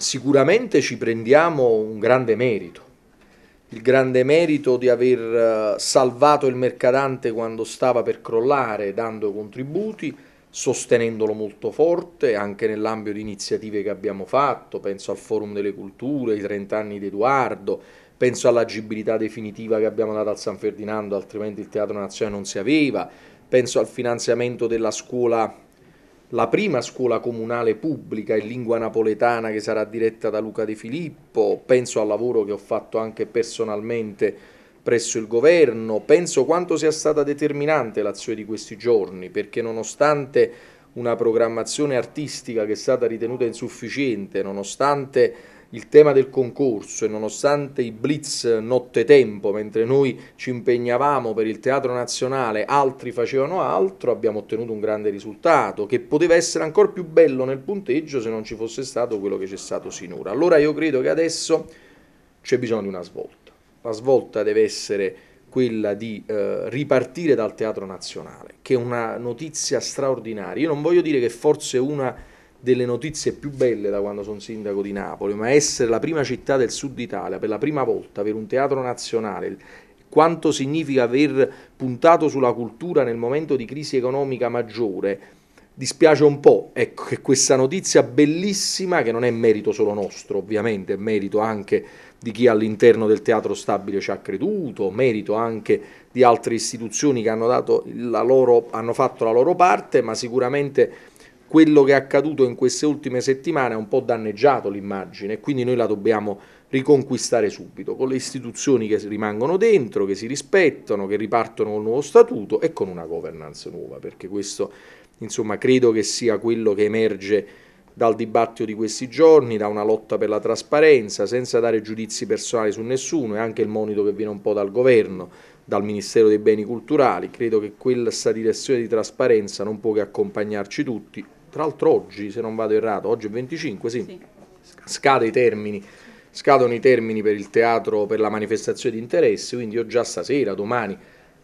sicuramente ci prendiamo un grande merito, il grande merito di aver eh, salvato il mercadante quando stava per crollare, dando contributi, sostenendolo molto forte anche nell'ambito di iniziative che abbiamo fatto, penso al Forum delle Culture, ai 30 anni di Edoardo, penso all'agibilità definitiva che abbiamo dato al San Ferdinando, altrimenti il Teatro Nazionale non si aveva, penso al finanziamento della scuola la prima scuola comunale pubblica in lingua napoletana che sarà diretta da Luca De Filippo, penso al lavoro che ho fatto anche personalmente presso il governo, penso quanto sia stata determinante l'azione di questi giorni, perché nonostante una programmazione artistica che è stata ritenuta insufficiente, nonostante il tema del concorso e nonostante i blitz nottetempo, mentre noi ci impegnavamo per il Teatro Nazionale, altri facevano altro, abbiamo ottenuto un grande risultato che poteva essere ancora più bello nel punteggio se non ci fosse stato quello che c'è stato sinora. Allora io credo che adesso c'è bisogno di una svolta. La svolta deve essere quella di eh, ripartire dal Teatro Nazionale, che è una notizia straordinaria. Io non voglio dire che forse una delle notizie più belle da quando sono sindaco di Napoli, ma essere la prima città del sud Italia per la prima volta per un teatro nazionale, quanto significa aver puntato sulla cultura nel momento di crisi economica maggiore, dispiace un po', ecco, che questa notizia bellissima, che non è merito solo nostro, ovviamente, è merito anche di chi all'interno del teatro stabile ci ha creduto, merito anche di altre istituzioni che hanno, loro, hanno fatto la loro parte, ma sicuramente quello che è accaduto in queste ultime settimane ha un po' danneggiato l'immagine e quindi noi la dobbiamo riconquistare subito, con le istituzioni che rimangono dentro, che si rispettano, che ripartono con un nuovo statuto e con una governance nuova, perché questo insomma credo che sia quello che emerge dal dibattito di questi giorni, da una lotta per la trasparenza, senza dare giudizi personali su nessuno e anche il monito che viene un po' dal governo, dal Ministero dei Beni Culturali, credo che questa direzione di trasparenza non può che accompagnarci tutti, tra l'altro oggi, se non vado errato, oggi è 25, sì, sì. scade i termini scadono i termini per il teatro per la manifestazione di interesse, quindi io già stasera, domani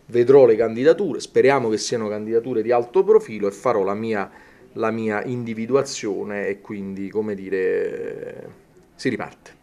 vedrò le candidature, speriamo che siano candidature di alto profilo e farò la mia, la mia individuazione e quindi, come dire, eh, si riparte.